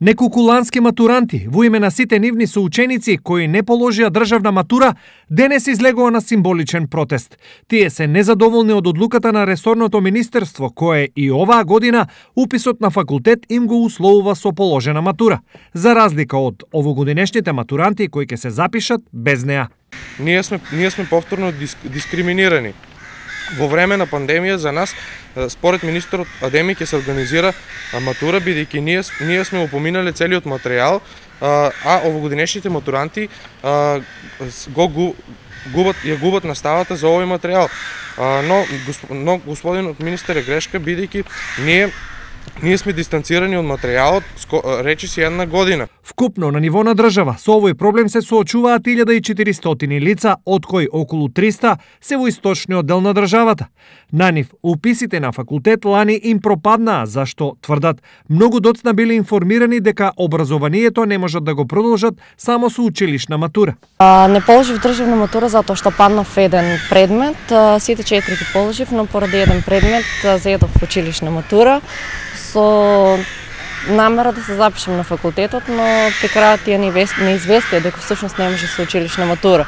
Неколку лански матуранти, во име на сите нивни соученици кои не положија државна матура, денес излегоа на символичен протест. Тие се незадоволни од одлуката на ресорното министерство, кое и оваа година уписот на факултет им го условува со положена матура, за разлика од овогодинешните матуранти кои ќе се запишат без неа. Ние сме, ние сме повторно диск, дискриминирани во време на пандемија за нас, според министерот Адеми ќе се организира матура, бидејќи ние, ние сме упоминале целиот материјал, а овогодинешните матуранти го губат, ја губат наставата за овој материјал. но, но господинот министер е грешка, бидејќи ние Ние сме дистанцирани од материјалот, речи си една година. Вкупно на ниво на држава, со овој проблем се соочуваат 1400 лица, од кои околу 300 се во источниот дел на државата. На нив уписите на факултет лани им пропаднаа, зашто тврдат многу доцна биле информирани дека образованието не можат да го продолжат само со училишна матура. А, не положив државна матура затоа што паднав еден предмет, сите четири ги положив, но поради еден предмет заедов училишна матура со намера да се запишам на факултетот, но при тие неизвестија дека всушност не може да со училишна матура.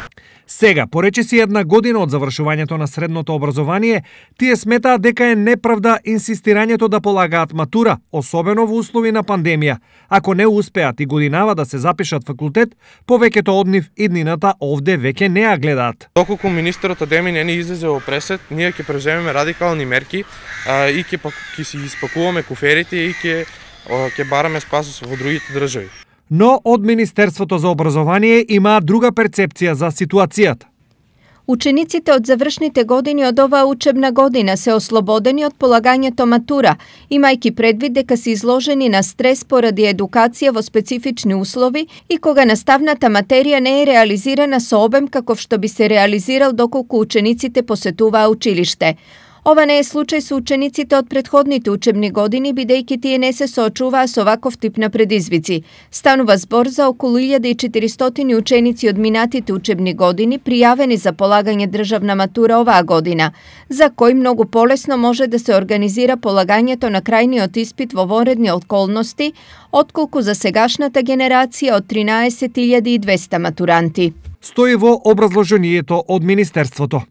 Сега, порече си една година од завршувањето на средното образование, тие сметаат дека е неправда инсистирањето да полагаат матура, особено во услови на пандемија. Ако не успеат и годинава да се запишат факултет, повеќето од нив иднината овде веќе не ја гледаат. Доколку министерот Адеми не ни излезе во пресет, ние ќе преземеме радикални мерки а, и ќе, си испакуваме куферите и ќе ќе бараме спасност во другите држави но од Министерството за образование имаат друга перцепција за ситуацијата. Учениците од завршните години од оваа учебна година се ослободени од полагањето матура, имајќи предвид дека се изложени на стрес поради едукација во специфични услови и кога наставната материја не е реализирана со обем каков што би се реализирал доколку учениците посетуваа училиште. Ова не е случај со учениците од предходните учебни години, бидејќи тие не се соочуваа со ваков тип на предизвици. Станува збор за околу 1400 ученици од минатите учебни години пријавени за полагање државна матура оваа година, за кој многу полесно може да се организира полагањето на крајниот испит во вонредни околности, отколку за сегашната генерација од 13.200 матуранти. Стои во образложението од Министерството.